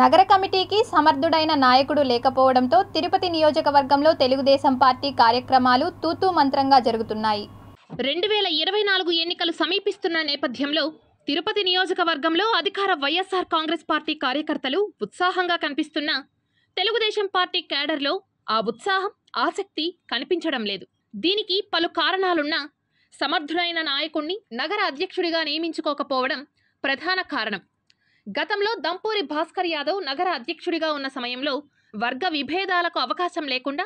నగర కమిటీకి సమర్థుడైన నాయకుడు లేకపోవడంతో తిరుపతి నియోజకవర్గంలో తెలుగుదేశం పార్టీ కార్యక్రమాలు తూతూ మంత్రంగా జరుగుతున్నాయి రెండు వేల ఇరవై నాలుగు ఎన్నికలు సమీపిస్తున్న నేపథ్యంలో తిరుపతి నియోజకవర్గంలో అధికార వైఎస్ఆర్ కాంగ్రెస్ పార్టీ కార్యకర్తలు ఉత్సాహంగా కనిపిస్తున్న తెలుగుదేశం పార్టీ క్యాడర్లో ఆ ఉత్సాహం ఆసక్తి కనిపించడం లేదు దీనికి పలు కారణాలున్నా సమర్థుడైన నాయకుణ్ణి నగర అధ్యక్షుడిగా నియమించుకోకపోవడం ప్రధాన కారణం గతంలో దంపూరి భాస్కర్ యాదవ్ నగర అధ్యక్షుడిగా ఉన్న సమయంలో వర్గ విభేదాలకు అవకాశం లేకుండా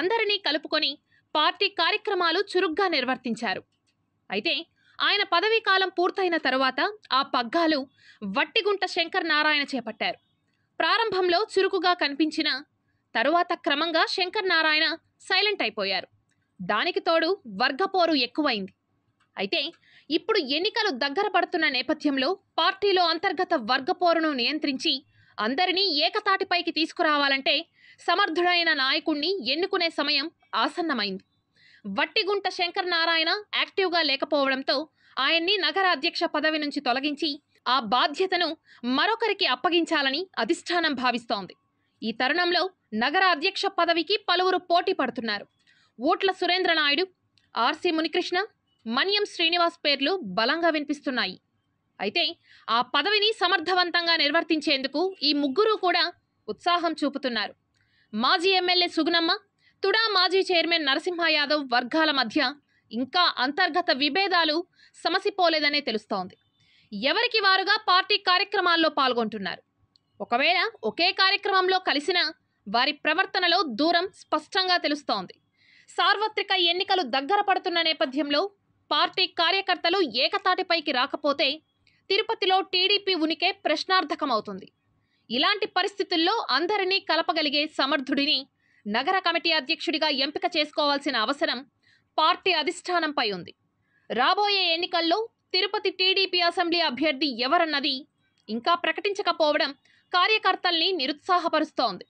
అందరినీ కలుపుకొని పార్టీ కార్యక్రమాలు చురుగ్గా నిర్వర్తించారు అయితే ఆయన పదవీ కాలం పూర్తయిన తరువాత ఆ పగ్గాలు వట్టిగుంట శంకర్ నారాయణ చేపట్టారు ప్రారంభంలో చురుకుగా కనిపించిన తరువాత క్రమంగా శంకర్ నారాయణ సైలెంట్ అయిపోయారు దానికి తోడు వర్గపోరు ఎక్కువైంది అయితే ఇప్పుడు ఎన్నికలు దగ్గర పడుతున్న నేపథ్యంలో పార్టీలో అంతర్గత వర్గపోరును నియంత్రించి అందరినీ ఏకతాటిపైకి తీసుకురావాలంటే సమర్థుడైన నాయకుణ్ణి ఎన్నుకునే సమయం ఆసన్నమైంది వట్టిగుంట శంకర్ నారాయణ యాక్టివ్గా లేకపోవడంతో ఆయన్ని నగర అధ్యక్ష పదవి నుంచి తొలగించి ఆ బాధ్యతను మరొకరికి అప్పగించాలని అధిష్టానం భావిస్తోంది ఈ తరుణంలో నగర అధ్యక్ష పదవికి పలువురు పోటీ పడుతున్నారు ఓట్ల సురేంద్రనాయుడు ఆర్సి మునికృష్ణ మన్యం శ్రీనివాస్ పేర్లు బలంగా వినిపిస్తున్నాయి అయితే ఆ పదవిని సమర్థవంతంగా నిర్వర్తించేందుకు ఈ ముగ్గురు కూడా ఉత్సాహం చూపుతున్నారు మాజీ ఎమ్మెల్యే సుగుణమ్మ తుడా మాజీ చైర్మన్ నరసింహ యాదవ్ వర్గాల మధ్య ఇంకా అంతర్గత విభేదాలు సమసిపోలేదనే తెలుస్తోంది ఎవరికి వారుగా పార్టీ కార్యక్రమాల్లో పాల్గొంటున్నారు ఒకవేళ ఒకే కార్యక్రమంలో కలిసినా వారి ప్రవర్తనలో దూరం స్పష్టంగా తెలుస్తోంది సార్వత్రిక ఎన్నికలు దగ్గర పడుతున్న నేపథ్యంలో పార్టీ కార్యకర్తలు ఏకతాటిపైకి రాకపోతే తిరుపతిలో టీడీపీ ఉనికి ప్రశ్నార్థకమవుతుంది ఇలాంటి పరిస్థితుల్లో అందరినీ కలపగలిగే సమర్థుడిని నగర కమిటీ అధ్యక్షుడిగా ఎంపిక చేసుకోవాల్సిన అవసరం పార్టీ అధిష్టానంపై ఉంది రాబోయే ఎన్నికల్లో తిరుపతి టీడీపీ అసెంబ్లీ అభ్యర్థి ఎవరన్నది ఇంకా ప్రకటించకపోవడం కార్యకర్తల్ని నిరుత్సాహపరుస్తోంది